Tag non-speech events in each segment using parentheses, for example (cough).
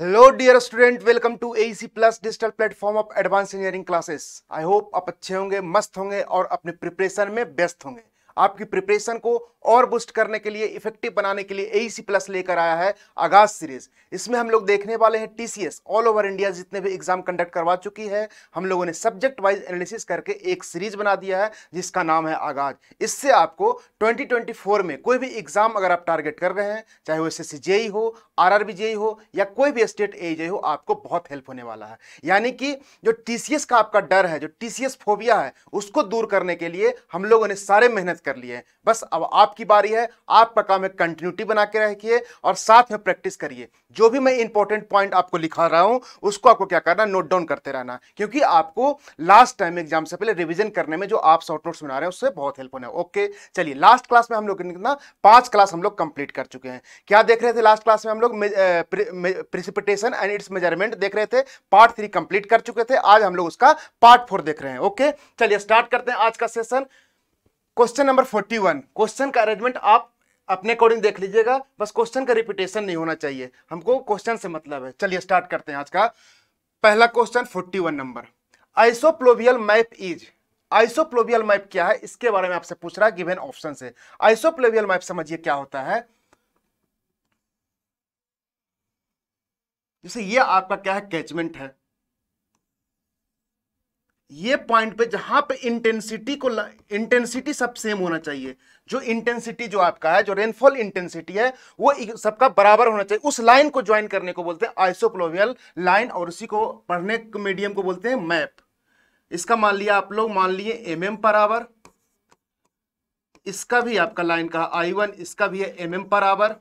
hello dear student welcome to A C plus digital platform of advance engineering classes I hope आप अच्छे होंगे मस्त होंगे और अपने प्रिपरेशन में बेस्ट होंगे आपकी प्रिपरेशन को और बूस्ट करने के लिए इफेक्टिव बनाने के लिए सी प्लस e लेकर आया है आगाज सीरीज इसमें हम लोग देखने वाले हैं टीसीएस ऑल ओवर इंडिया जितने भी एग्जाम कंडक्ट करवा चुकी है हम लोगों ने सब्जेक्ट वाइज एनालिसिस करके एक सीरीज बना दिया है जिसका नाम है आगाज इससे आपको 2024 में कोई भी एग्जाम अगर आप टारगेट कर रहे हैं चाहे वो एस एस जेई हो आर आर e हो या कोई भी स्टेट ए जे हो आपको बहुत हेल्प होने वाला है यानी कि जो एस का आपका डर है जो एस फोबिया है उसको दूर करने के लिए हम लोगों ने सारे मेहनत कर लिए हैं बस अब आपकी बारी है आपका काम है कंटिन्यूटी बना के रखिए और साथ में प्रैक्टिस करिए जो भी मैं इंपॉर्टेंट पॉइंट आपको लिखा रहा हूं उसको आपको क्या करना नोट डाउन करते रहना क्योंकि आपको लास्ट टाइम एग्जाम से पहले रिविजन करने में जो आप शॉर्ट नोट्स बना रहे हैं उससे बहुत हेल्प होना है ओके चलिए लास्ट क्लास में हम लोग कितना पांच क्लास हम लोग कंप्लीट कर चुके हैं क्या देख रहे थे लास्ट क्लास में हम लोग प्रिसिपिटेशन एंड इट्स मेजरमेंट देख रहे थे पार्ट थ्री कंप्लीट कर चुके थे आज हम लोग उसका पार्ट फोर देख रहे हैं ओके चलिए स्टार्ट करते हैं आज का session question number forty one question का अरेंजमेंट आप अपने अकॉर्डिंग देख लीजिएगा बस क्वेश्चन का रिपीटेशन नहीं होना चाहिए हमको क्वेश्चन से मतलब है चलिए स्टार्ट करते हैं आज का पहला question forty one number isopluvial map is isopluvial map क्या है इसके बारे में आपसे पूछ रहा है गिवेन ऑप्शन से आइसोप्लोवियल मैप समझिए क्या होता है जैसे ये आपका क्या है कैचमेंट है ये पॉइंट पे जहां पे इंटेंसिटी को इंटेंसिटी सब सेम होना चाहिए जो इंटेंसिटी जो आपका है जो रेनफॉल इंटेंसिटी है वो सबका बराबर होना चाहिए उस लाइन को ज्वाइन करने को बोलते हैं आइसोप्लोवियल लाइन और उसी को पढ़ने मीडियम को बोलते हैं मैप इसका मान लिया आप लोग मान लिए एम एम पर आवर इसका भी आपका लाइन कहा आई वन इसका भी है एम एम पर आवर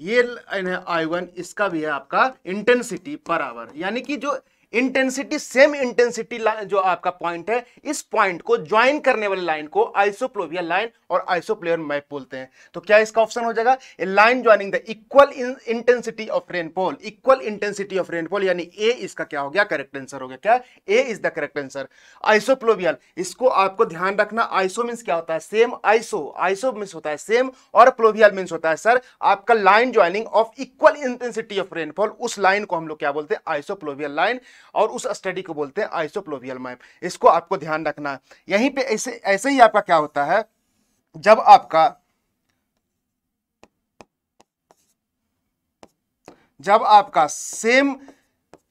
ये लाइन है आई वन इसका भी है आपका इंटेंसिटी पर आवर यानी कि जो इंटेंसिटी सेम इंटेंसिटी जो आपका पॉइंट है इस पॉइंट को ज्वाइन करने वाले लाइन को आइसोप्लोवियल लाइन और आइसोप्लेयर मैप बोलते हैं तो क्या इसका ऑप्शन हो जाएगा a line joining the equal intensity of rainfall equal intensity of rainfall यानी ए इसका क्या हो गया करेक्ट आंसर हो गया क्या A is the correct answer isopluvial इसको आपको ध्यान रखना आइसो मीन्स क्या होता है सेम आइसो आइसो मीन्स होता है सेम और प्लोवियल मीन्स होता है सर आपका line joining of equal intensity of rainfall उस लाइन को हम लोग क्या बोलते हैं आइसोप्लोवियल लाइन और उस स्टडी को बोलते हैं आइसोप्लोवियल मैप इसको आपको ध्यान रखना है यहीं पे ऐसे ऐसे ही आपका क्या होता है जब आपका जब आपका सेम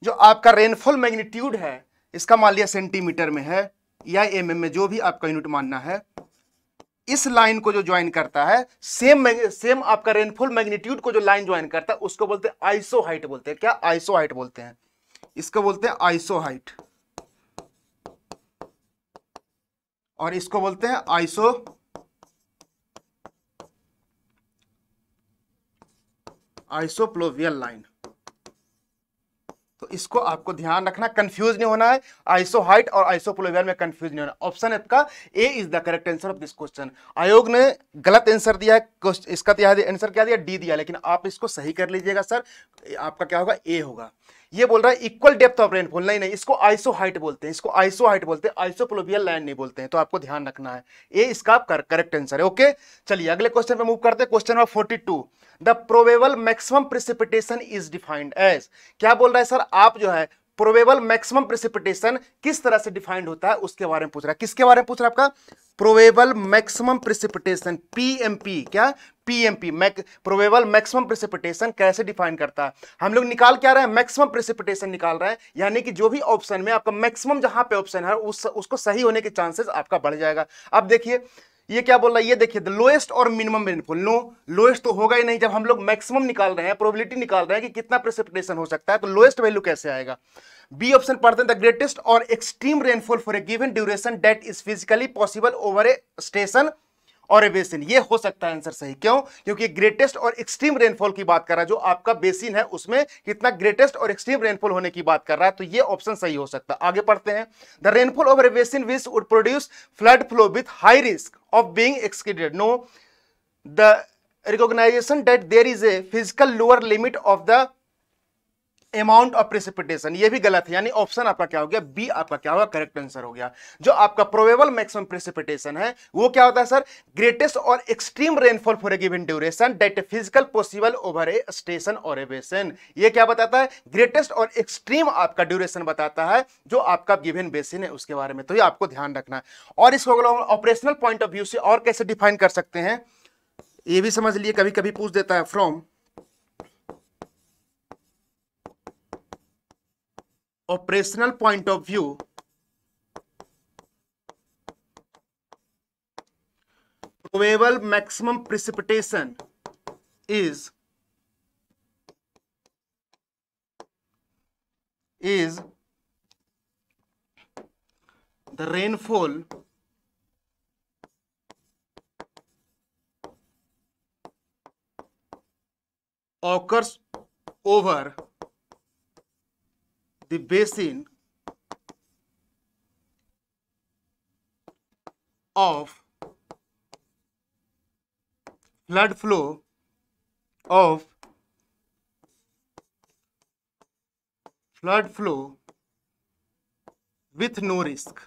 जो आपका रेनफॉल मैग्नीट्यूड है इसका मान लिया सेंटीमीटर में है या एम mm में जो भी आपका यूनिट मानना है इस लाइन को जो ज्वाइन करता है सेम सेम आपका रेनफॉल मैग्नीट्यूड को जो लाइन ज्वाइन करता है उसको बोलते हैं आइसो हाइट बोलते हैं क्या आइसो हाइट बोलते हैं इसको बोलते हैं आइसो हाइट और इसको बोलते हैं आइसो आइसोप्लोवियल लाइन तो इसको आपको ध्यान रखना कंफ्यूज नहीं होना है आइसो हाइट और आइसोप्लोवियल में कंफ्यूज नहीं होना ऑप्शन आपका A is the correct answer of this question आयोग ने गलत आंसर दिया है इसका आंसर क्या दिया डी दिया लेकिन आप इसको सही कर लीजिएगा सर आपका क्या होगा ए होगा ये बोल रहा है इक्वल डेप्थ ऑफ रेनफॉल नहीं नहीं इसको आइसो हाइट बोलते हैं इसको आइसो हाइट बोलते हैं आइसोप्लोबियल लैंड नहीं बोलते हैं तो आपको ध्यान रखना है ये इसका करेक्ट आंसर है ओके चलिए अगले क्वेश्चन पे मूव करते हैं question number forty two the probable maximum precipitation is defined as क्या बोल रहा है सर आप जो है प्रोबेबल मैक्सिमम प्रेसिपिटेशन किस तरह से डिफाइंड होता है उसके बारे में पूछ रहा है किसके बारे में पूछ रहा है आपका प्रोबेबल मैक्सिमम प्रेसिपिटेशन पीएमपी क्या PMP mac probable maximum precipitation कैसे डिफाइन करता है हम लोग निकाल क्या रहे हैं मैक्सिमम प्रेसिपिटेशन निकाल रहे हैं यानी कि जो भी ऑप्शन में आपका मैक्सिमम जहां पे ऑप्शन है उस उसको सही होने के चांसेस आपका बढ़ जाएगा अब देखिए ये क्या बोल रहा है ये देखिए द लोएस्ट और मिनिमम रेनफॉल नो लोएस्ट तो होगा ही नहीं जब हम लोग मैक्सिमम निकाल रहे हैं प्रोबेबिलिटी निकाल रहे हैं कि कितना प्रेसिपिटेशन हो सकता है तो लोएस्ट वैल्यू कैसे आएगा बी ऑप्शन पढ़ते हैं द ग्रेटेस्ट और extreme rainfall for a given duration that is physically possible over a station और ए बेसिन ये हो सकता है आंसर सही क्यों क्योंकि ग्रेटेस्ट और एक्सट्रीम रेनफॉल की बात कर रहा है जो आपका बेसिन है उसमें कितना ग्रेटेस्ट और एक्सट्रीम रेनफॉल होने की बात कर रहा है तो ये ऑप्शन सही हो सकता है आगे पढ़ते हैं द रेनफॉल ऑफ रेबेसिन which would produce flood flow with high risk of being exceeded no the recognition that there is a physical lower limit of the amount of precipitation ये भी गलत है यानी ऑप्शन आपका क्या हो गया बी आपका क्या होगा करेक्ट आंसर हो गया जो आपका प्रोबेबल मैक्सिमम प्रेसिपिटेशन है वो क्या होता है सर ग्रेटेस्ट और extreme rainfall for a given duration that physical possible over a station और ए बेसन ये क्या बताता है ग्रेटेस्ट और एक्सट्रीम आपका ड्यूरेशन बताता है जो आपका गिवन बेसिन है उसके बारे में तो ये आपको ध्यान रखना है और इसको ऑपरेशनल पॉइंट ऑफ व्यू से और कैसे डिफाइन कर सकते हैं ये भी समझ लिए कभी कभी पूछ देता है from operational point of view, probable maximum precipitation is is the rainfall occurs over the basin of flood flow of flood flow with no risk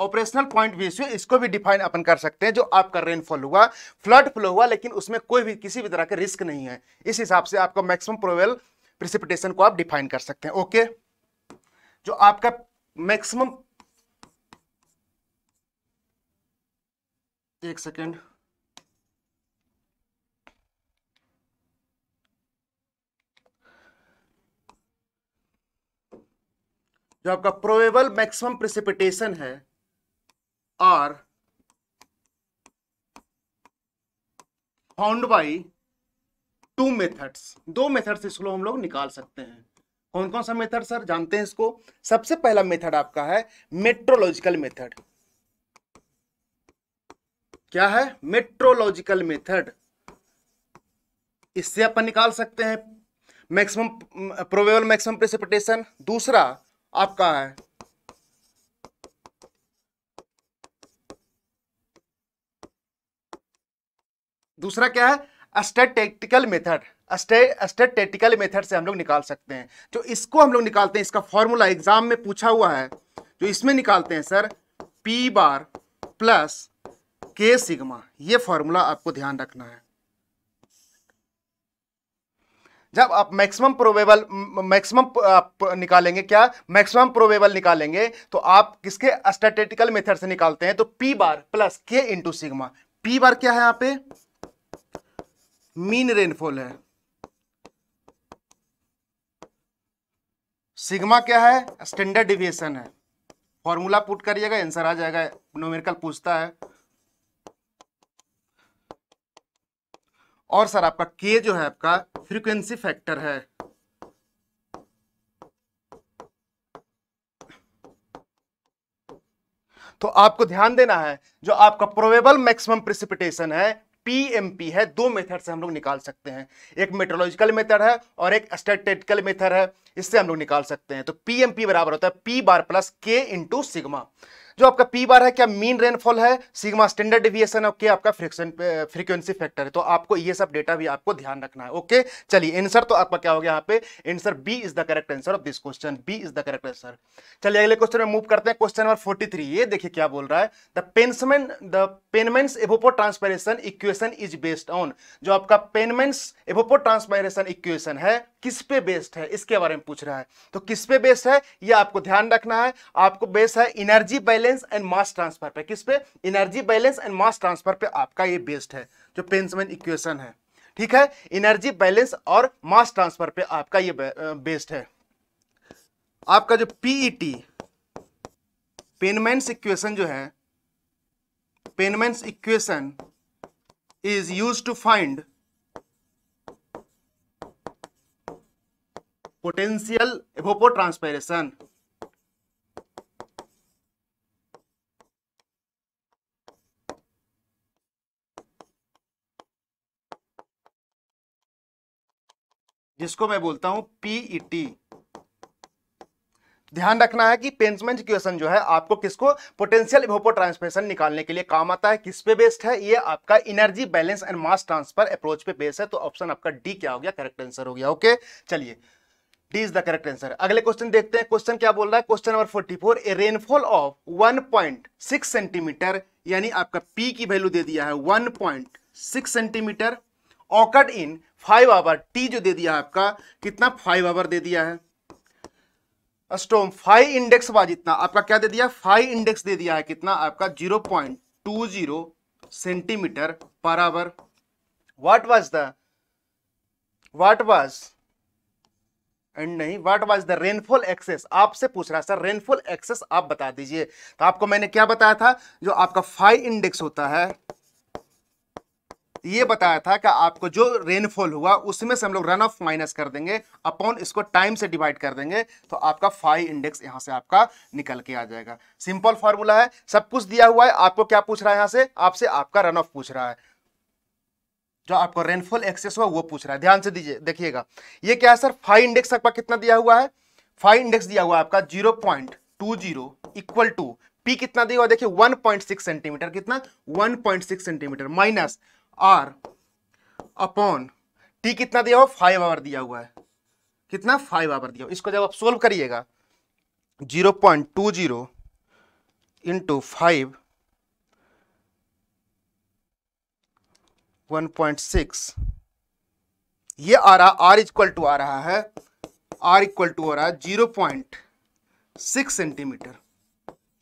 operational point view इसको भी डिफाइन अपन कर सकते हैं जो आपका रेनफॉल हुआ फ्लड फ्लो हुआ लेकिन उसमें कोई भी किसी भी तरह के रिस्क नहीं है इस हिसाब से आपका मैक्सिमम प्रोवेल प्रिसिपिटेशन को आप डिफाइन कर सकते हैं ओके जो आपका मैक्सिमम एक सेकेंड जो आपका प्रोबेबल मैक्सिमम प्रिसिपिटेशन है are found by two methods दो मेथड से हम लोग निकाल सकते हैं कौन कौन सा मेथड सर जानते हैं इसको सबसे पहला मेथड आपका है मेट्रोलॉजिकल मेथड क्या है मेट्रोलॉजिकल मेथड इससे अपन निकाल सकते हैं मैक्सिमम प्रोबेबल मैक्सिमम प्रेसिपिटेशन दूसरा आपका है दूसरा क्या है अस्टेटेक्टिकल मेथड अस्टेटेटिकल मेथड से हम लोग निकाल सकते हैं जो इसको हम लोग निकालते हैं इसका फॉर्मूला एग्जाम में पूछा हुआ है जो इसमें निकालते हैं sir P bar plus K sigma ये फॉर्मूला आपको ध्यान रखना है जब आप मैक्सिमम प्रोबेबल मैक्सिमम आप निकालेंगे क्या मैक्सिमम प्रोबेबल निकालेंगे तो आप किसके अस्टेटिकल मेथड से निकालते हैं तो P bar plus K into sigma P bar क्या है यहाँ पे मीन रेनफॉल है सिग्मा क्या है स्टैंडर्ड डिविएशन है फॉर्मूला पुट करिएगा आंसर आ जाएगा नोमेरिकल पूछता है और सर आपका के जो है आपका फ्रीक्वेंसी फैक्टर है तो आपको ध्यान देना है जो आपका प्रोबेबल मैक्सिमम प्रिसिपिटेशन है पीएमपी है दो मेथड से हम लोग निकाल सकते हैं एक मेट्रोलॉजिकल मेथड है और एक स्टेटिकल मेथड है इससे हम लोग निकाल सकते हैं तो पीएमपी बराबर होता है P bar plus K into sigma जो आपका पी बार है क्या मीन रेनफॉल है सिग्मा स्टैंडर्ड डिविएशन ओके आपका फ्रिक्शन फ्रीक्वेंसी फैक्टर है तो आपको ये सब डेटा भी आपको ध्यान रखना है ओके चलिए आंसर तो आपका क्या हो गया यहाँ पे answer B is the correct answer of this question B is the correct answer चलिए अगले क्वेश्चन में मूव करते हैं क्वेश्चन नंबर फोर्टी ये देखिए क्या बोल रहा है the Penman's the Penman's evapotranspiration equation is based on जो आपका पेनमेंस एवोपो ट्रांसपेरेशन इक्वेशन है किस पे बेस्ड है इसके बारे में पूछ रहा है तो किस पे बेस्ड है ये आपको ध्यान रखना है आपको बेस्ड है energy balance balance and mass transfer पे किस पे energy balance and mass transfer पे आपका ये बेस्ड है जो पेंसमैन इक्वेशन है ठीक है एनर्जी बैलेंस और मास ट्रांसफर पे आपका ये बेस्ड है आपका जो पीईटी पेनमेंस इक्वेशन जो है Penman's equation is use to find potential evapotranspiration जिसको मैं बोलता हूं पीईटी e ध्यान रखना है कि पेंसमेंट क्वेश्चन जो है आपको किसको पोटेंशियल इवोपो ट्रांसमिशन निकालने के लिए काम आता है किस पे बेस्ड है ये आपका energy balance and mass transfer approach पे बेस्ड है तो ऑप्शन आपका डी क्या हो गया करेक्ट आंसर हो गया ओके चलिए D is the correct answer अगले क्वेश्चन देखते हैं क्वेश्चन क्या बोल रहा है question number 44 a rainfall of 1.6 centimetre यानी आपका पी की वैल्यू दे दिया है six centimetre occurred in five hour T जो दे दिया है आपका कितना फाइव आवर दे दिया है स्टोम फाइव इंडेक्स वाज इतना आपका क्या दे दिया फाइव इंडेक्स दे दिया है कितना आपका zero point two zero centimetre per hour what was the what was and नहीं what was the rainfall excess आपसे पूछ रहा है सर रेनफॉल एक्सेस आप बता दीजिए तो आपको मैंने क्या बताया था जो आपका फाइव इंडेक्स होता है ये बताया था कि आपको जो रेनफॉल हुआ उसमें से हम लोग रन ऑफ माइनस कर देंगे अपॉन इसको टाइम से डिवाइड कर देंगे तो आपका फाइव इंडेक्स यहाँ से आपका निकल के आ जाएगा सिंपल फॉर्मूला है सब कुछ दिया हुआ है आपको क्या पूछ रहा है यहाँ से आपसे आपका रन ऑफ पूछ रहा है जो आपको रेनफॉल एक्सेस हुआ वो पूछ रहा है ध्यान से दीजिए देखिएगा ये क्या है सर फाइव इंडेक्स आपका कितना दिया हुआ है फाइव इंडेक्स दिया हुआ है आपका zero point two zero equal to P कितना दिया हुआ देखिए सिक्स सेंटीमीटर कितना one point six centimetre minus R upon T कितना दिया हुआ फाइव आवर दिया हुआ है कितना फाइव आवर दिया हुआ इसको जब आप सोल्व करिएगा zero point two zero into five one point six ये आ रहा आर इक्वल टू आ रहा है आर इक्वल टू हो रहा है जीरो पॉइंट सिक्स सेंटीमीटर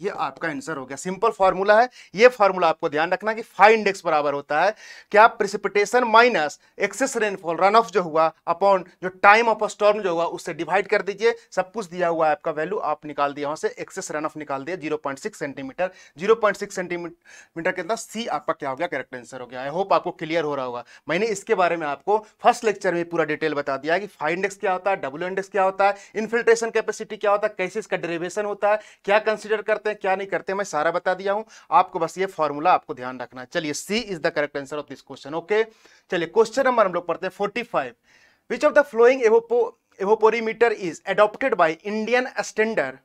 ये आपका आंसर हो गया सिंपल फॉर्मूला है ये फॉर्मूला आपको ध्यान रखना कि फाइव इंडेक्स बराबर होता है क्या precipitation minus excess rainfall run off जो हुआ अपॉन जो टाइम ऑफ स्टॉर्म जो हुआ उससे डिवाइड कर दीजिए सब कुछ दिया हुआ है आपका वैल्यू आप निकाल दिया यहाँ से एक्सेस रन ऑफ निकाल दिया zero point six centimetre zero point six centimetre के अंदर सी आपका क्या हो गया करेक्ट आंसर हो गया आई होप आपको क्लियर हो रहा होगा मैंने इसके बारे में आपको फर्स्ट लेक्चर में पूरा डिटेल बता दिया कि फाइव इंडेक्स क्या होता है डब्ल्यू इंडेक्स क्या होता है इन्फिल्ट्रेशन कैपेसिटी क्या होता है कैसे इसका डेरिवेशन होता है क्या कंसिडर करते हैं हैं क्या नहीं करते मैं सारा बता दिया हूं आपको बस ये फॉर्मूला आपको ध्यान रखना है चलिए C is the correct answer of this question okay चलिए क्वेश्चन नंबर हम लोग पढ़ते हैं forty five which of the following evaporimeter is adopted by Indian standard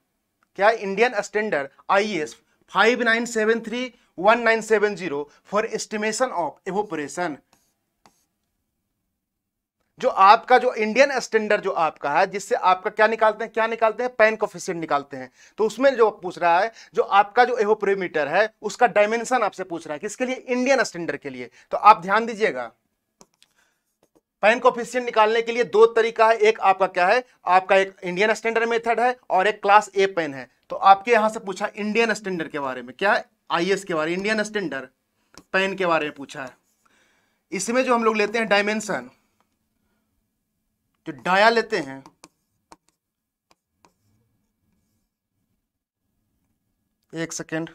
क्या Indian standard I S five nine seven three one nine seven zero for estimation of evaporation जो आपका जो Indian standard जो आपका है जिससे आपका क्या निकालते हैं क्या निकालते हैं पैन कोफिशियंट निकालते हैं तो उसमें जो पूछ रहा है जो आपका जो एहोप्रोमीटर है उसका डायमेंशन आपसे पूछ रहा है किसके लिए इंडियन स्टैंडर्ड के लिए तो आप ध्यान दीजिएगा पैन कोफिशियंट निकालने के लिए दो तरीका है एक आपका क्या है आपका एक इंडियन स्टैंडर्ड मेथड है और एक क्लास ए पेन है तो आपके यहां से पूछा इंडियन स्टैंडर्ड के बारे में क्या एस के बारे में इंडियन स्टैंडर्ड पेन के बारे में पूछा है इसमें जो हम लोग लेते हैं डायमेंशन जो डाया लेते हैं एक सेकेंड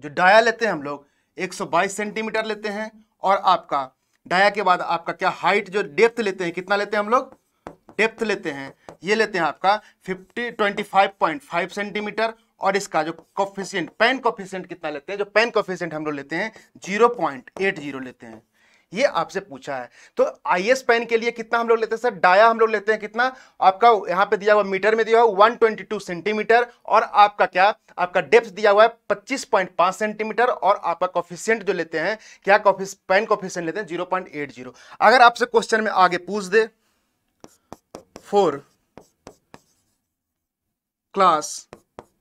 जो डाया लेते हैं हम लोग 122 सेंटीमीटर लेते हैं और आपका डाया के बाद आपका क्या हाइट जो डेप्थ लेते हैं कितना लेते हैं हम लोग डेप्थ लेते हैं ये लेते हैं आपका fifty twenty five point five centimetre और इसका जो कॉफिशियंट पेन कॉफिशियंट कितना लेते हैं जो पेन कॉफिशियंट हम लोग लेते हैं जीरो पॉइंट एट जीरो लेते हैं ये आपसे पूछा है तो आई एस पेन के लिए कितना हम लोग लेते हैं सर डाया हम लोग लेते हैं कितना आपका यहाँ पे दिया हुआ मीटर में दिया हुआ टू सेंटीमीटर और आपका क्या आपका डेप्थ दिया हुआ है पच्चीस पॉइंट पांच सेंटीमीटर और आपका कॉफिशियंट जो लेते हैं क्या कॉफिस पेन कॉफिशियंट लेते हैं जीरो पॉइंट एट जीरो अगर आपसे क्वेश्चन में आगे पूछ दे फोर क्लास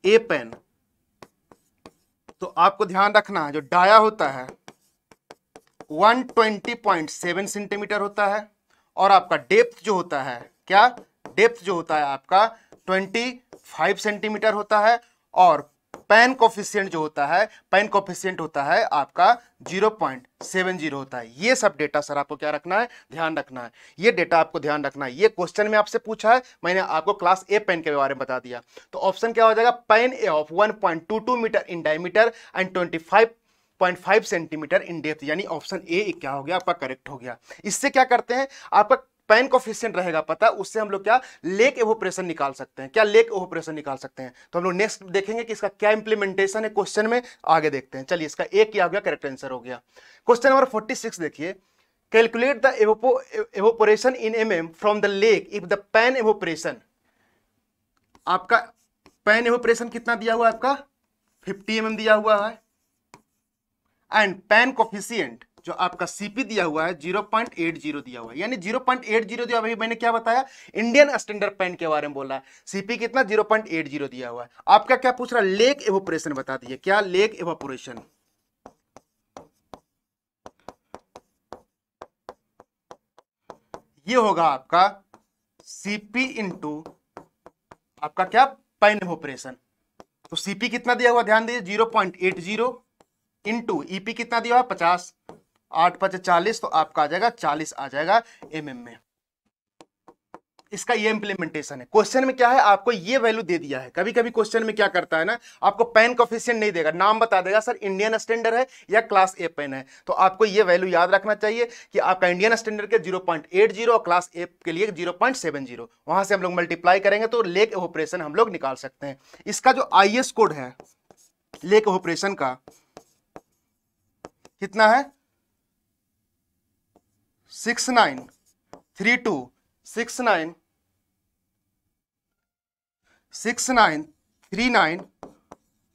ए पेन तो आपको ध्यान रखना है जो डाया होता है 120.7 सेंटीमीटर होता है और आपका डेप्थ जो होता है क्या डेप्थ जो होता है आपका 25 सेंटीमीटर होता है और पैन कोफिशियंट जो होता है पैन कोफिशियंट होता है आपका 0.70 होता है ये सब डेटा सर आपको क्या रखना है ध्यान रखना है ये डेटा आपको ध्यान रखना है ये क्वेश्चन में आपसे पूछा है मैंने आपको क्लास ए पेन के बारे में बता दिया तो ऑप्शन क्या हो जाएगा pan a of 1.22 metre in diameter and 25 0.5 centimetre in depth यानी ऑप्शन ए क्या हो गया आपका करेक्ट हो गया इससे क्या करते हैं आपका पैन कोफिशियंट रहेगा पता उससे हम लोग क्या लेक एवोप्रेशन निकाल सकते हैं क्या लेक एवोप्रेशन निकाल सकते हैं तो हम लोग नेक्स्ट देखेंगे कि इसका क्या इंप्लीमेंटेशन है क्वेश्चन में आगे देखते हैं चलिए इसका ए क्या हो गया करेक्ट आंसर हो गया क्वेश्चन नंबर फोर्टी सिक्स देखिए calculate the evaporation in M M from the lake if the pan evaporation आपका पैन एवोपरेशन कितना दिया हुआ है आपका फिफ्टी एम mm दिया हुआ है एंड पैन कोफिशियंट जो आपका सीपी दिया हुआ है 0.80 दिया हुआ है यानी 0.80 दिया अभी मैंने क्या बताया इंडियन स्टैंडर्ड पेन के बारे में बोला है सीपी कितना 0.80 दिया हुआ है आपका क्या पूछ रहा है लेक एवोपोरेशन बता दिए क्या लेक एवोपोरेशन ये होगा आपका सीपी इंटू आपका क्या पेन एवोपोरेशन तो सीपी कितना दिया हुआ ध्यान दीजिए जीरो इंटू ईपी e कितना दिया हुआ पचास आठ पच चालीस तो आपका आ जाएगा चालीस आ जाएगा एम mm में इसका ये इंप्लीमेंटेशन है क्वेश्चन में क्या है आपको ये वैल्यू दे दिया है कभी कभी क्वेश्चन में क्या करता है ना आपको पेन कोफिशियंट नहीं देगा नाम बता देगा सर इंडियन स्टैंडर्ड है या क्लास ए पेन है तो आपको ये वैल्यू याद रखना चाहिए कि आपका इंडियन स्टैंडर्ड के 0.80 और क्लास ए के लिए 0.70 वहां से हम लोग मल्टीप्लाई करेंगे तो लेक ऑपरेशन हम लोग निकाल सकते हैं इसका जो आई कोड है लेक ऑपरेशन का कितना है six nine three two six nine six nine three nine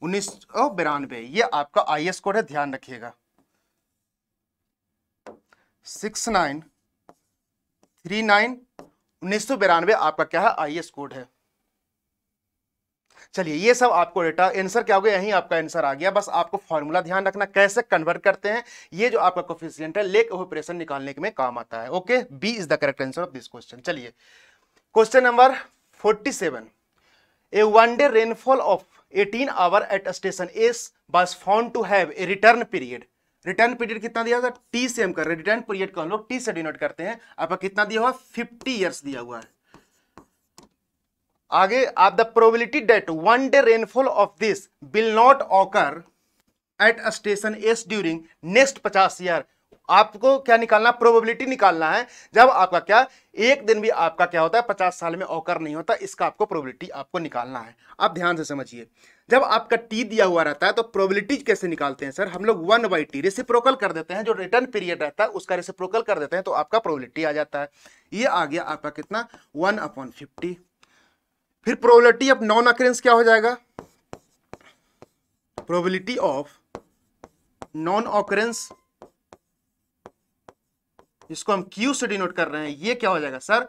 उन्नीस सौ बिरानवे ये आपका आई एस कोड है ध्यान रखिएगा सिक्स नाइन थ्री नाइन उन्नीस सौ बिरानवे आपका क्या है आई एस कोड है चलिए ये सब आपको डेटा आंसर क्या हो गया यहीं आपका आंसर आ गया बस आपको फॉर्मूला ध्यान रखना कैसे कन्वर्ट करते हैं ये जो आपका कोफिशियंट है लेक ऑपरेशन निकालने के में काम आता है okay B is the correct answer of this question चलिए question number forty seven a one day rainfall of eighteen hour at station S was found to have a return period return period कितना दिया था T से हम कर रहे हैं return period को हम लोग टी से डिनोट करते हैं आपका कितना दिया हुआ फिफ्टी ईयर्स दिया हुआ है आगे आप the probability that one day rainfall of this will not occur at station S during next पचास ईयर आपको क्या निकालना प्रोबेबिलिटी निकालना है जब आपका क्या एक दिन भी आपका क्या होता है पचास साल में ऑकर नहीं होता इसका आपको प्रोबेबिलिटी आपको निकालना है आप ध्यान से समझिए जब आपका टी दिया हुआ रहता है तो प्रोबेबिलिटी कैसे निकालते हैं सर हम लोग वन बाई टी रेसिप्रोकल कर देते हैं जो रिटर्न पीरियड रहता है उसका रेसिप्रोकल कर देते हैं तो आपका प्रोबिलिटी आ जाता है ये आ गया आपका कितना वन अपॉन फिफ्टी फिर प्रोबेबिलिटी ऑफ नॉन अक्रेंस क्या हो जाएगा प्रोबेबिलिटी ऑफ नॉन ऑकरेंस इसको हम क्यू से डिनोट कर रहे हैं ये क्या हो जाएगा सर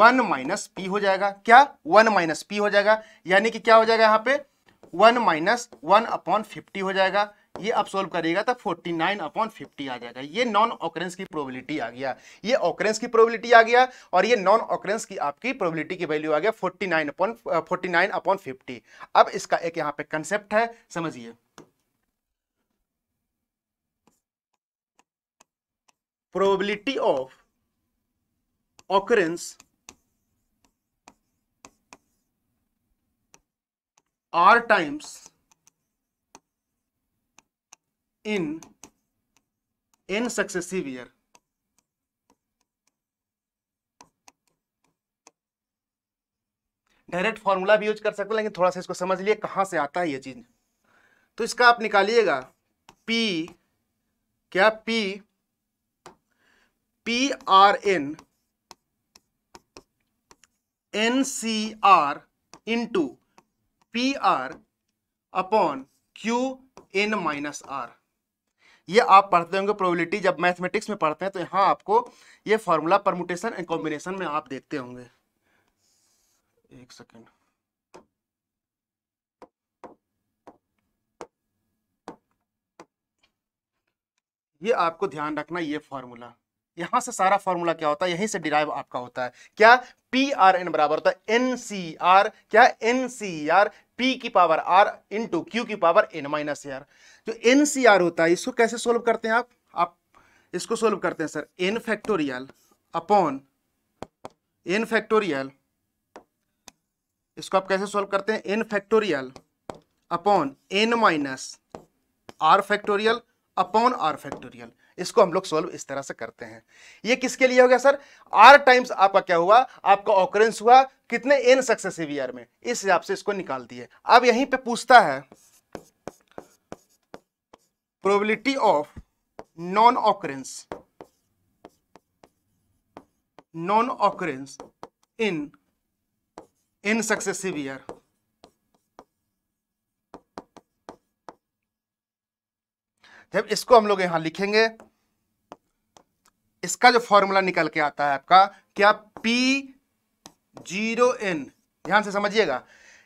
वन माइनस पी हो जाएगा क्या वन माइनस पी हो जाएगा यानी कि क्या हो जाएगा यहां पे one minus one upon fifty हो जाएगा ये आप सोल्व करिएगा तो 49 नाइन अपॉन फिफ्टी आ जाएगा ये नॉन ऑकरेंस की प्रोबेबिलिटी आ गया ये ऑक्रेंस की प्रोबेबिलिटी आ गया और ये नॉन ऑकरेंस की आपकी प्रोबेबिलिटी की वैल्यू आ गया 49 nine upon forty nine upon fifty अब इसका एक यहाँ पे कंसेप्ट है समझिए 'probability of occurrence R times in N successive year direct formula भी यूज कर सकते हैं लेकिन थोड़ा सा इसको समझ लिए कहां से आता है ये चीज तो इसका आप निकालिएगा पी क्या P P R N N C R into P R upon Q N minus R ये आप पढ़ते होंगे प्रोबेबिलिटी जब मैथमेटिक्स में पढ़ते हैं तो यहाँ आपको ये फॉर्मूला परमुटेशन एंड कॉम्बिनेशन में आप देखते होंगे एक सेकेंड ये आपको ध्यान रखना ये फॉर्मूला यहां से सारा फॉर्मूला क्या होता है यहीं से डिराइव आपका होता है क्या पी आर एन बराबर होता है एन सी आर क्या एन सी आर पी की power R into Q की पावर एन माइनस आर जो एन सी आर होता है इसको कैसे सोल्व करते हैं आप आप इसको सोल्व करते हैं sir N factorial upon N factorial इसको आप कैसे सोल्व करते हैं N factorial upon N minus R factorial upon R factorial इसको हम लोग सोल्व इस तरह से करते हैं ये किसके लिए हो गया सर आर टाइम्स आपका क्या हुआ आपका ऑकरेंस हुआ कितने एन सक्सेसिव ईयर में इस हिसाब से इसको निकाल दिए अब यहीं पे पूछता है probability of non occurrence non occurrence in in successive year जब इसको हम लोग यहां लिखेंगे इसका जो फॉर्मूला निकल के आता है आपका क्या पी जीरो एन ध्यान से समझिएगा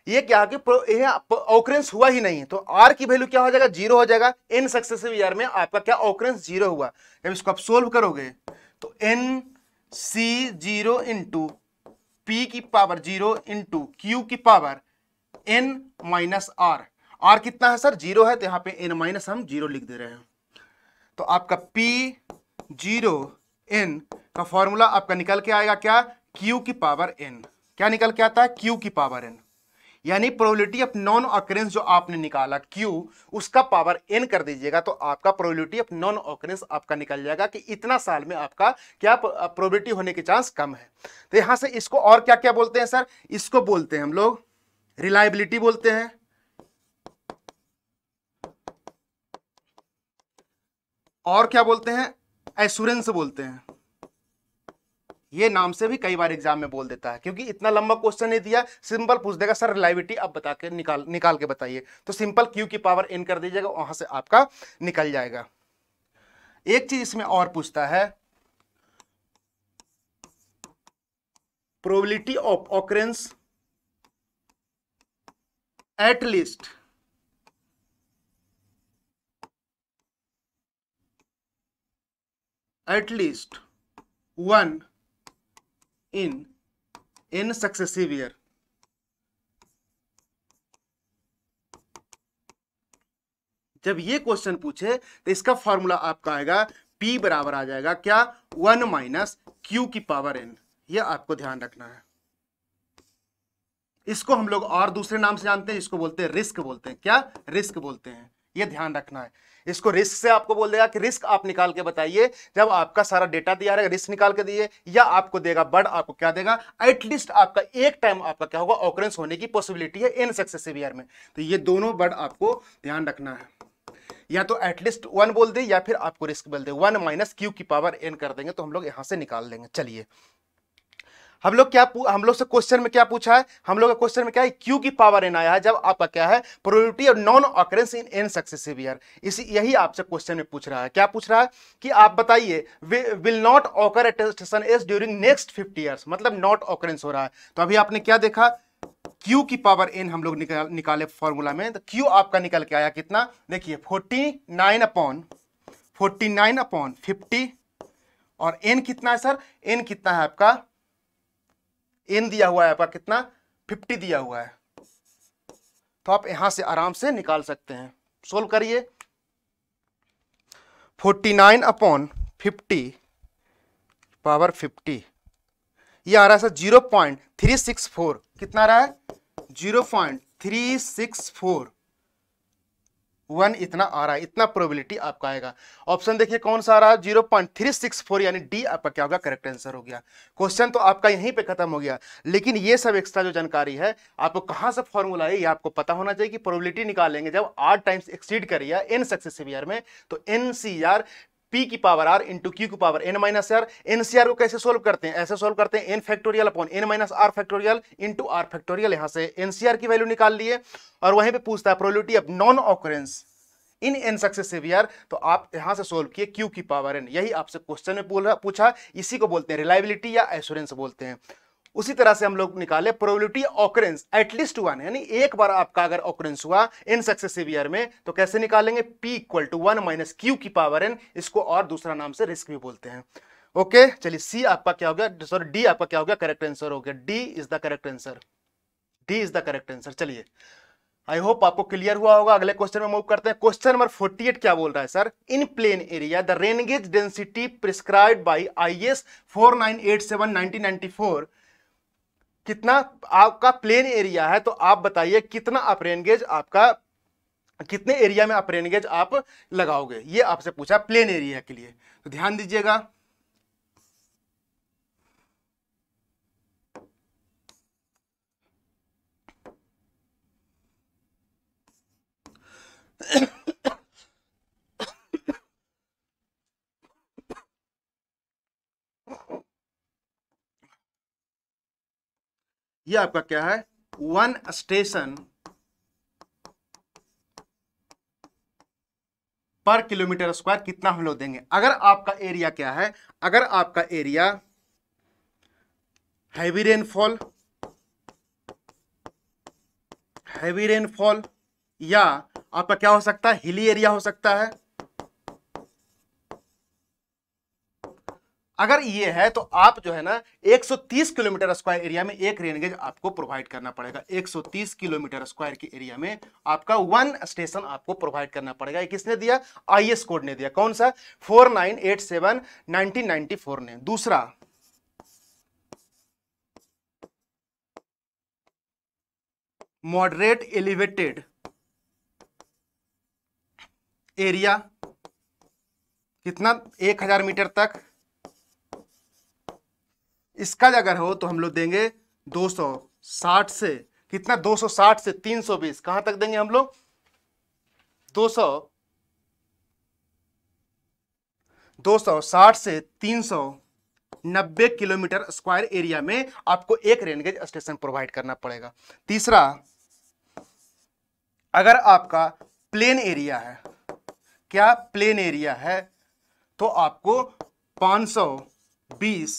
ये क्या कि ऑक्रेंस हुआ ही नहीं है तो आर की वैल्यू क्या हो जाएगा जीरो हो जाएगा इन सक्सेसिव ईयर में आपका क्या ऑक्रेंस जीरो हुआ जब इसको आप सोल्व करोगे तो N C zero into P की पावर जीरो इंटू क्यू की power N minus R R कितना है सर जीरो है तो यहां पे एन माइनस हम जीरो लिख दे रहे हैं तो आपका पी जीरो एन का फॉर्मूला आपका निकल के आएगा क्या क्यू की पावर एन क्या निकल के आता है क्यू की पावर एन यानी प्रोबेबिलिटी ऑफ नॉन ऑकरेंस जो आपने निकाला क्यू उसका पावर एन कर दीजिएगा तो आपका प्रोबेबिलिटी ऑफ नॉन ऑकरेंस आपका निकल जाएगा कि इतना साल में आपका क्या प्रोबेबिलिटी होने के चांस कम है तो यहां से इसको और क्या क्या बोलते हैं सर इसको बोलते हैं हम लोग रिलायबिलिटी बोलते हैं और क्या बोलते हैं एश्योरेंस बोलते हैं ये नाम से भी कई बार एग्जाम में बोल देता है क्योंकि इतना लंबा क्वेश्चन नहीं दिया सिंपल पूछ देगा सर रिलायबिलिटी आप बता के निकाल निकाल के बताइए तो सिंपल क्यू की पावर एन कर दीजिएगा वहां से आपका निकल जाएगा एक चीज इसमें और पूछता है probability of occurrence at least at least one in n successive year जब ये क्वेश्चन पूछे तो इसका फॉर्मूला आपका आएगा p बराबर आ जाएगा क्या वन माइनस क्यू की पावर n ये आपको ध्यान रखना है इसको हम लोग और दूसरे नाम से जानते हैं इसको बोलते हैं रिस्क बोलते हैं क्या रिस्क बोलते हैं ये ध्यान रखना है इसको रिस्क से आपको बोल देगा कि रिस्क आप निकाल के बताइए जब आपका सारा डेटा दिया रहेगा रिस्क निकाल के दिए या आपको देगा बर्ड आपको क्या देगा एटलीस्ट आपका एक टाइम आपका क्या होगा ऑकरेंस होने की पॉसिबिलिटी है इन सक्सेसिव ईयर में तो ये दोनों बर्ड आपको ध्यान रखना है या तो एटलीस्ट वन बोल दे या फिर आपको रिस्क बोल दे वन माइनस क्यू की पावर एन कर देंगे तो हम लोग यहां से निकाल देंगे चलिए हम लोग क्या हम लोग से क्वेश्चन में क्या पूछा है हम लोग का क्वेश्चन में क्या है क्यू e की पावर एन आया है जब आपका क्या है प्रोबेबिलिटी और non occurrence in N successive year इसी यही आपसे क्वेश्चन में पूछ रहा है क्या पूछ रहा है कि आप बताइए will not occur at station S during next fifty years मतलब नॉट ऑकरेंस हो रहा है तो अभी आपने क्या देखा Q की पावर n हम लोग निकाल, निकाले फॉर्मूला में तो Q आपका निकल के आया कितना देखिए 49 अपॉन 49 अपॉन 50 और n कितना है सर n कितना है आपका एन दिया हुआ है आपका कितना फिफ्टी दिया हुआ है तो आप यहां से आराम से निकाल सकते हैं सोल्व करिए forty nine upon fifty power fifty यह आ रहा है sir zero point three six four कितना आ रहा है zero point three six four one इतना आ रहा है इतना प्रोबेबिलिटी आपका आएगा ऑप्शन देखिए कौन सा आ रहा है zero point three six four यानी डी आपका क्या होगा करेक्ट आंसर हो गया क्वेश्चन तो आपका यहीं पे खत्म हो गया लेकिन ये सब एक्स्ट्रा जो जानकारी है आपको कहाँ से फॉर्मूला है ये आपको पता होना चाहिए कि प्रोबेबिलिटी निकालेंगे जब आठ टाइम्स एक्सीड करिए एन सक्सेसिव ईयर में तो एन पी की पावर आर इंटू क्यू की power N minus R N C R को कैसे सोल्व करते हैं ऐसे सोल्व करते हैं N factorial upon N minus R factorial into R factorial यहां से एन सी आर की वैल्यू निकाल लिए और वहीं पे पूछता है probability of non occurrence in N successive year तो आप यहां से सोल्व किए क्यू की पावर एन यही आपसे क्वेश्चन में पूछा इसी को बोलते हैं रिलायबिलिटी या एश्योरेंस बोलते हैं उसी तरह से हम लोग निकाले प्रोबेबिलिटी ऑकरेंस एटलीस्ट वन यानी एक बार आपका अगर ऑकरेंस हुआ इन सक्सेसिव ईयर में तो कैसे निकालेंगे P equal to one minus Q की पावर एन इसको और दूसरा नाम से रिस्क भी बोलते हैं ओके चलिए सी आपका क्या हो गया सॉरी डी आपका क्या हो गया करेक्ट आंसर हो गया D is the correct answer D is the correct answer चलिए आई होप आपको क्लियर हुआ होगा अगले क्वेश्चन में मूव करते हैं क्वेश्चन नंबर 48 क्या बोल रहा है sir in plain area the rain gauge density prescribed by I S four nine eight seven nineteen ninety four कितना आपका प्लेन एरिया है तो आप बताइए कितना अपर एनगेज आपका कितने एरिया में अपर एनगेज आप लगाओगे ये आपसे पूछा प्लेन एरिया के लिए तो ध्यान दीजिएगा ये आपका क्या है one station per kilometre square कितना हम लोग देंगे अगर आपका एरिया क्या है अगर आपका area heavy rainfall heavy rainfall या आपका क्या हो सकता है हिली एरिया हो सकता है अगर ये है तो आप जो है ना 130 किलोमीटर स्क्वायर एरिया में एक रेनगेज आपको प्रोवाइड करना पड़ेगा 130 किलोमीटर स्क्वायर के एरिया में आपका वन स्टेशन आपको प्रोवाइड करना पड़ेगा किसने दिया आईएएस कोड ने दिया कौन सा 4987 1994 ने दूसरा मॉडरेट एलिवेटेड एरिया कितना एक हजार मीटर तक इसका अगर हो तो हम लोग देंगे 260 से कितना 260 से 320 कहां तक देंगे हम लोग 200 260 से 390 किलोमीटर स्क्वायर एरिया में आपको एक रेनगेज स्टेशन प्रोवाइड करना पड़ेगा तीसरा अगर आपका प्लेन एरिया है क्या प्लेन एरिया है तो आपको 520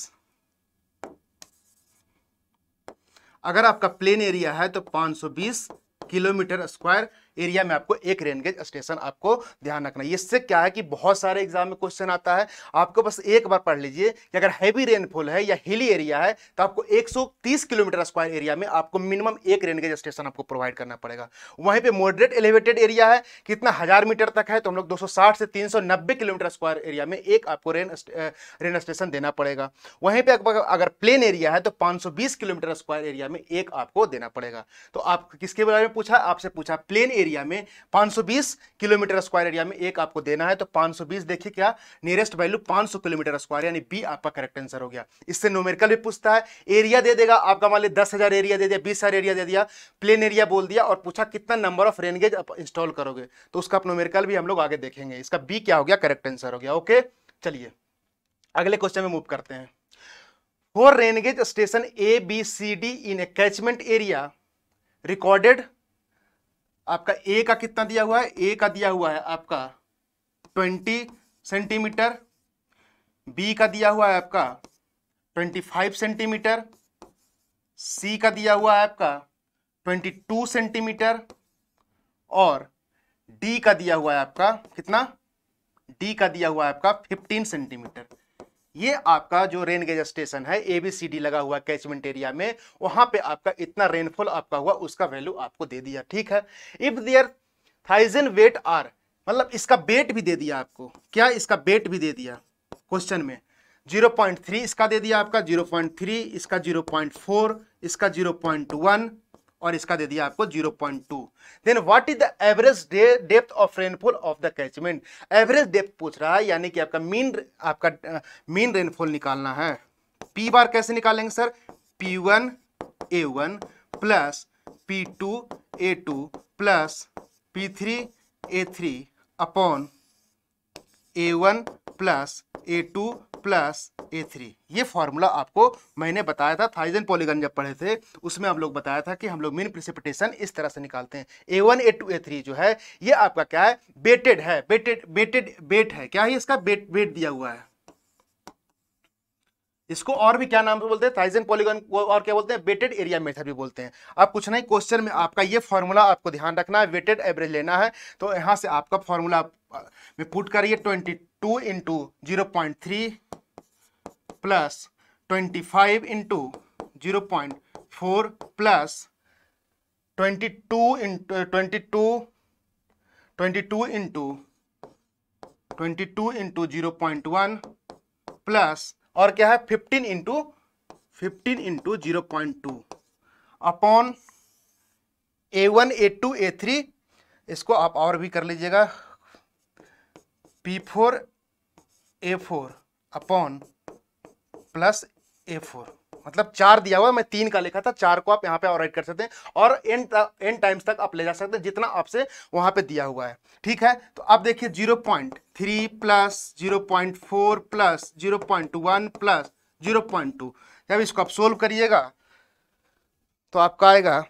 अगर आपका प्लेन एरिया है तो 520 किलोमीटर स्क्वायर एरिया में आपको एक रेनगेज स्टेशन आपको ध्यान रखना है इससे क्या है कि बहुत सारे एग्जाम में क्वेश्चन आता है आपको बस एक बार पढ़ लीजिए कि अगर हैवी रेनफॉल है या हिली एरिया है तो आपको 130 किलोमीटर स्क्वायर एरिया में आपको मिनिमम एक रेनगेज स्टेशन आपको प्रोवाइड करना पड़ेगा वहीं पे मॉडरेट एलिवेटेड एरिया है कितना हजार मीटर तक है तो हम लोग दो से तीन किलोमीटर स्क्वायर एरिया में एक आपको रेन रेन स्टेशन देना पड़ेगा वहीं पे अगर प्लेन एरिया है तो 520 किलोमीटर स्क्वायर एरिया में एक आपको देना पड़ेगा तो आप किसके बारे में पूछा आपसे पूछा प्लेन एरिया में 520 किलोमीटर स्क्वायर एरिया में एक आपको देना है तो 520 देखिए क्या नियरेस्ट वैल्यू 500 किलोमीटर स्क्वायर यानी बी आपका करेक्ट आंसर हो गया इससे नोमेरिकल भी पूछता है एरिया दे देगा आपका मान ली दस हजार एरिया दे दिया बीस हजार एरिया दे दिया प्लेन एरिया बोल दिया और पूछा कितना नंबर ऑफ रेनगेज आप इंस्टॉल करोगे तो उसका आप नोमेरिकल भी हम लोग आगे देखेंगे इसका बी क्या हो गया करेक्ट आंसर हो गया ओके चलिए अगले क्वेश्चन में मूव करते हैं four rain gauge station A B C D in a catchment area recorded आपका ए का कितना दिया हुआ है ए का दिया हुआ है आपका ट्वेंटी सेंटीमीटर बी का दिया हुआ है आपका ट्वेंटी फाइव सेंटीमीटर सी का दिया हुआ है आपका ट्वेंटी टू सेंटीमीटर और डी का दिया हुआ है आपका कितना डी का दिया हुआ है आपका फिफ्टीन सेंटीमीटर ये आपका जो रेन गेज स्टेशन है ए बी सी डी लगा हुआ कैचमेंट एरिया में वहां पे आपका इतना रेनफॉल आपका हुआ उसका वैल्यू आपको दे दिया ठीक है if there Thiessen weight are मतलब इसका वेट भी दे दिया आपको क्या इसका वेट भी दे दिया क्वेश्चन में 0.3 इसका दे दिया आपका 0.3 इसका 0.4 इसका 0.1 और इसका दे दिया आपको 0.2 then what is the average depth of rainfall of the catchment average depth पूछ रहा है यानी कि आपका मीन आपका मीन uh, रेनफॉल निकालना है पी बार कैसे निकालेंगे sir P one A one plus P two A two plus P three A three upon A one plus A two plus A three ये फॉर्मूला आपको मैंने बताया था थाइजन पॉलीगन जब पढ़े थे उसमें हम लोग बताया था कि हम लोग मीन प्रिसिपिटेशन इस तरह से निकालते हैं A one A two A three जो है ये आपका क्या है बेटेड है बेटेड बेटेड बेट है क्या है इसका बेट बेट दिया हुआ है इसको और भी क्या नाम से बोलते हैं थाइजन पॉलीगन को और क्या बोलते हैं वेटेड एरिया मेथड भी बोलते हैं अब कुछ नहीं क्वेश्चन में आपका ये फॉर्मूला आपको ध्यान रखना है वेटेड एवरेज लेना है तो यहाँ से आपका फॉर्मूला में पुट करिए twenty two into zero point three plus twenty five into zero point four plus twenty two into twenty two twenty two into twenty two into zero point one plus और क्या है fifteen into fifteen into zero point two upon A one A two A three इसको आप और भी कर लीजिएगा P four A four upon plus A four मतलब चार दिया हुआ मैं तीन का लिखा था चार को आप यहाँ पे ऑलराइट कर सकते हैं और एन एन टाइम्स तक आप ले जा सकते हैं जितना आपसे वहाँ पे दिया हुआ है ठीक है तो आप देखिए zero point three plus zero point four plus zero point one plus zero point two जब इसको आप सोल्व करिएगा तो आपका आएगा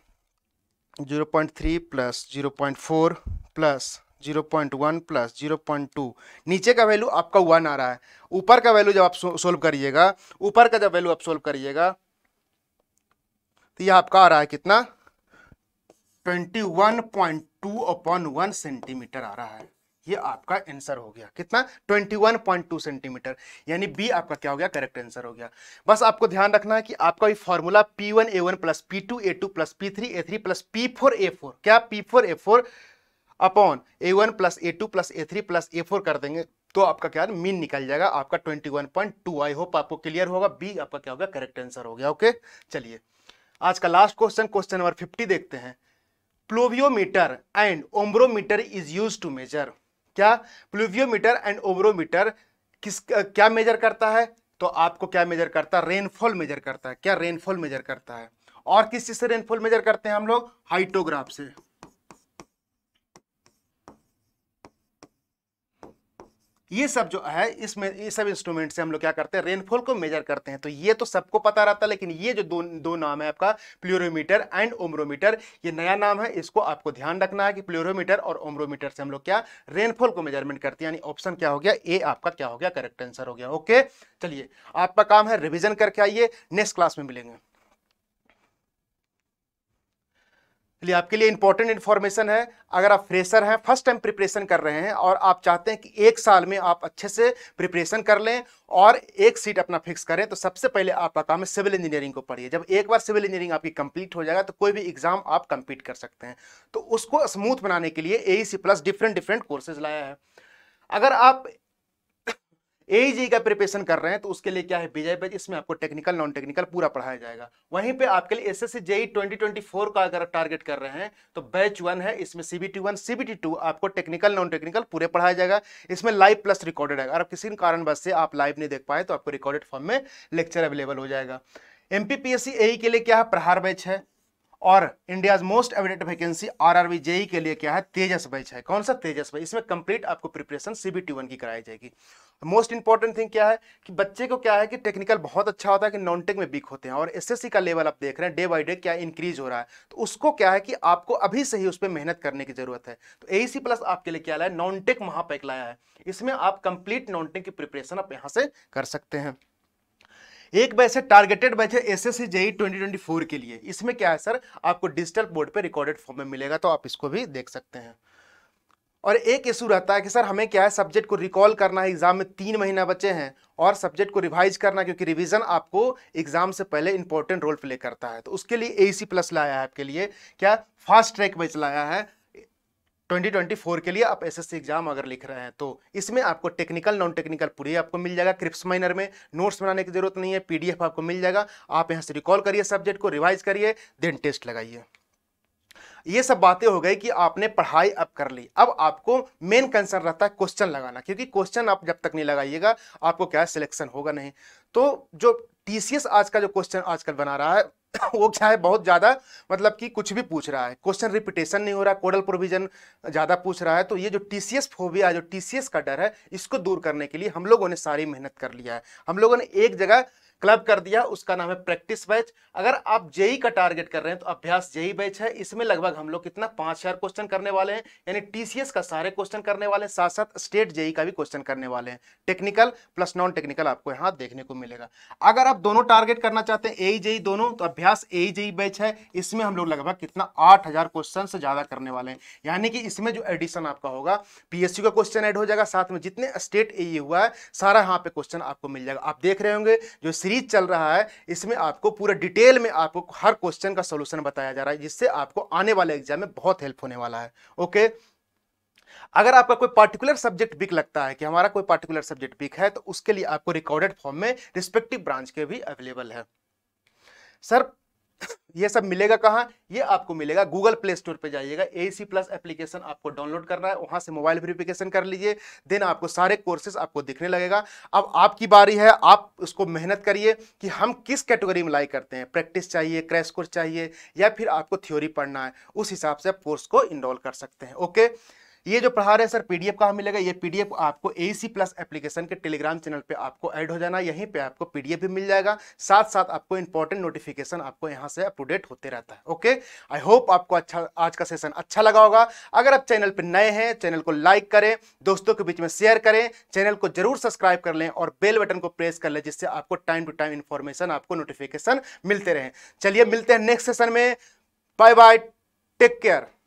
zero point three plus zero point four plus zero point one plus zero point two नीचे का value आपका वन आ रहा है ऊपर का वैल्यू जब आप सोल्व करिएगा ऊपर का जब वैल्यू आप सोल्व करिएगा तो ये आपका आ रहा है कितना twenty one point two upon one centimetre आ रहा है ये आपका आंसर हो गया कितना 21.2 सेंटीमीटर यानी बी आपका क्या हो गया करेक्ट आंसर हो गया बस आपको ध्यान रखना है कि आपका ये formula P one A one plus P two A two plus P three A three plus P four A four क्या P four A four upon A one plus A two plus A three plus A four कर देंगे तो आपका क्या mean निकल जाएगा आपका twenty one point two I hope आपको क्लियर होगा बी आपका क्या होगा करेक्ट आंसर हो गया ओके चलिए आज का last question question number fifty देखते हैं pluviometer and ombrometer is use to measure क्या प्लोवियोमीटर एंड ओम्ब्रोमीटर किस क्या मेजर करता है तो आपको क्या मेजर करता है रेनफॉल मेजर करता है क्या रेनफॉल मेजर करता है और किस चीज से रेनफॉल मेजर करते हैं हम लोग हाइटोग्राफ से ये सब जो है इसमें ये सब इंस्ट्रूमेंट से हम लोग क्या करते हैं रेनफॉल को मेजर करते हैं तो ये तो सबको पता रहता है लेकिन ये जो दो दो नाम है आपका प्लोरोमीटर एंड ओमरोमीटर ये नया नाम है इसको आपको ध्यान रखना है कि प्लोरोमीटर और ओमरोमीटर से हम लोग क्या रेनफॉल को मेजरमेंट करते हैं यानी ऑप्शन क्या हो गया ए आपका क्या हो गया करेक्ट आंसर हो गया ओके चलिए आपका काम है रिविजन करके आइए नेक्स्ट क्लास में मिलेंगे इसलिए आपके लिए इंपॉर्टेंट इन्फॉर्मेशन है अगर आप फ्रेशर हैं फर्स्ट टाइम प्रिपरेशन कर रहे हैं और आप चाहते हैं कि एक साल में आप अच्छे से प्रिपरेशन कर लें और एक सीट अपना फिक्स करें तो सबसे पहले आपका काम है सिविल इंजीनियरिंग को पढ़िए जब एक बार सिविल इंजीनियरिंग आपकी कंप्लीट हो जाएगा तो कोई भी एग्जाम आप कंपीट कर सकते हैं तो उसको स्मूथ बनाने के लिए A plus different different courses लाया है अगर आप एजी का प्रिपरेशन कर रहे हैं तो उसके लिए क्या है विजय बैच इसमें आपको टेक्निकल नॉन टेक्निकल पूरा पढ़ाया जाएगा वहीं पे आपके लिए एसएससी जेई 2024 का अगर टारगेट कर रहे हैं तो बैच वन है इसमें सीबीटी वन सीबीटी टू आपको टेक्निकल नॉन टेक्निकल पूरे पढ़ाया जाएगा इसमें लाइव प्लस रिकॉर्डेड है अगर किसी कारणवश से आप लाइव नहीं देख पाए तो आपको रिकॉर्डेड फॉर्म में लेक्चर अवेलेबल हो जाएगा एमपीपीएससी पी e के लिए क्या है प्रहार बैच है और India most evident vacancy RRB JE के लिए क्या है तेजस बैच है कौन सा तेजस बैच इसमें कंप्लीट आपको प्रिपरेशन सीबीटी वन की कराई जाएगी मोस्ट इंपॉर्टेंट थिंग क्या है कि बच्चे को क्या है कि टेक्निकल बहुत अच्छा होता है कि नॉन टेक में वीक होते हैं और एसएससी का लेवल आप देख रहे हैं डे बाई डे क्या इंक्रीज हो रहा है तो उसको क्या है कि आपको अभी से ही उस पर मेहनत करने की जरूरत है तो ए प्लस e आपके लिए क्या लाया नॉन टेक महापैक लाया है इसमें आप कंप्लीट नॉन टेक की प्रिपरेशन आप यहाँ से कर सकते हैं एक बैच है टारगेटेड बैच है S S C JE twenty के लिए इसमें क्या है सर आपको डिजिटल बोर्ड पे रिकॉर्डेड फॉर्म में मिलेगा तो आप इसको भी देख सकते हैं और एक इशू रहता है कि सर हमें क्या है सब्जेक्ट को रिकॉल करना है एग्जाम में तीन महीना बचे हैं और सब्जेक्ट को रिवाइज करना क्योंकि रिवीजन आपको एग्जाम से पहले इंपॉर्टेंट रोल प्ले करता है तो उसके लिए ए प्लस e लाया है आपके लिए क्या फास्ट ट्रैक बैच लाया है 2024 के लिए आप एसएससी एग्जाम अगर लिख रहे हैं तो इसमें आपको टेक्निकल नॉन टेक्निकल पूरी आपको मिल जाएगा क्रिप्स माइनर में नोट्स बनाने की जरूरत नहीं है पीडीएफ आपको मिल जाएगा आप यहाँ से रिकॉल करिए सब्जेक्ट को रिवाइज करिए देन टेस्ट लगाइए ये सब बातें हो गई कि आपने पढ़ाई अब कर ली अब आपको मेन कंसर्न रहता है क्वेश्चन लगाना क्योंकि क्वेश्चन आप जब तक नहीं लगाइएगा आपको क्या सिलेक्शन होगा नहीं तो जो टीसीएस आज का जो क्वेश्चन आजकल बना रहा है (coughs) वो क्या है बहुत ज़्यादा मतलब कि कुछ भी पूछ रहा है क्वेश्चन रिपीटेशन नहीं हो रहा कोडल प्रोविजन ज़्यादा पूछ रहा है तो ये जो टी सी एस फोबिया जो टी सी एस का डर है इसको दूर करने के लिए हम लोगों ने सारी मेहनत कर लिया है हम लोगों ने एक जगह क्लब कर दिया उसका नाम है प्रैक्टिस बैच अगर आप जेई का टारगेट कर रहे हैं तो अभ्यास जेई बैच है इसमें लगभग हम लोग कितना पांच हजार क्वेश्चन करने वाले हैं यानी टीसीएस का सारे क्वेश्चन करने वाले हैं साथ साथ स्टेट जेई का भी क्वेश्चन करने वाले हैं टेक्निकल प्लस नॉन टेक्निकल आपको यहाँ देखने को मिलेगा अगर आप दोनों टारगेट करना चाहते हैं ए जेई दोनों तो अभ्यास ए जेई बैच है इसमें हम लोग लगभग कितना आठ क्वेश्चन से ज्यादा करने वाले हैं यानी कि इसमें जो एडिशन आपका होगा सी का क्वेश्चन एड हो जाएगा साथ में जितने स्टेट ए हुआ है सारा यहाँ पे क्वेश्चन आपको मिल जाएगा आप देख रहे होंगे जो सीरीज सीरीज चल रहा है इसमें आपको पूरा डिटेल में आपको हर क्वेश्चन का सोल्यूशन बताया जा रहा है जिससे आपको आने वाले एग्जाम में बहुत हेल्प होने वाला है ओके अगर आपका कोई पार्टिकुलर सब्जेक्ट बिक लगता है कि हमारा कोई पार्टिकुलर सब्जेक्ट बिक है तो उसके लिए आपको रिकॉर्डेड फॉर्म में रिस्पेक्टिव ब्रांच के भी अवेलेबल है सर ये सब मिलेगा कहाँ ये आपको मिलेगा गूगल प्ले स्टोर पे जाइएगा ए सी प्लस एप्लीकेशन आपको डाउनलोड करना है वहाँ से मोबाइल वेरिफिकेशन कर लीजिए देन आपको सारे कोर्सेज आपको दिखने लगेगा अब आपकी बारी है आप उसको मेहनत करिए कि हम किस कैटेगरी में लाई करते हैं प्रैक्टिस चाहिए क्रैश कोर्स चाहिए या फिर आपको थ्योरी पढ़ना है उस हिसाब से आप कोर्स को इनरोल कर सकते हैं ओके ये जो प्रहार है सर पीडीएफ कहाँ मिलेगा ये पीडीएफ आपको एसी प्लस एप्लीकेशन के टेलीग्राम चैनल पे आपको ऐड हो जाना यहीं पे आपको पीडीएफ भी मिल जाएगा साथ साथ आपको इंपॉर्टेंट नोटिफिकेशन आपको यहाँ से अपडेट होते रहता है ओके आई होप आपको अच्छा आज का सेशन अच्छा लगा होगा अगर आप चैनल पर नए हैं चैनल को लाइक करें दोस्तों के बीच में शेयर करें चैनल को जरूर सब्सक्राइब कर लें और बेल बटन को प्रेस कर लें जिससे आपको टाइम टू टाइम इन्फॉर्मेशन आपको नोटिफिकेशन मिलते रहें चलिए मिलते हैं नेक्स्ट सेशन में बाय बाय टेक केयर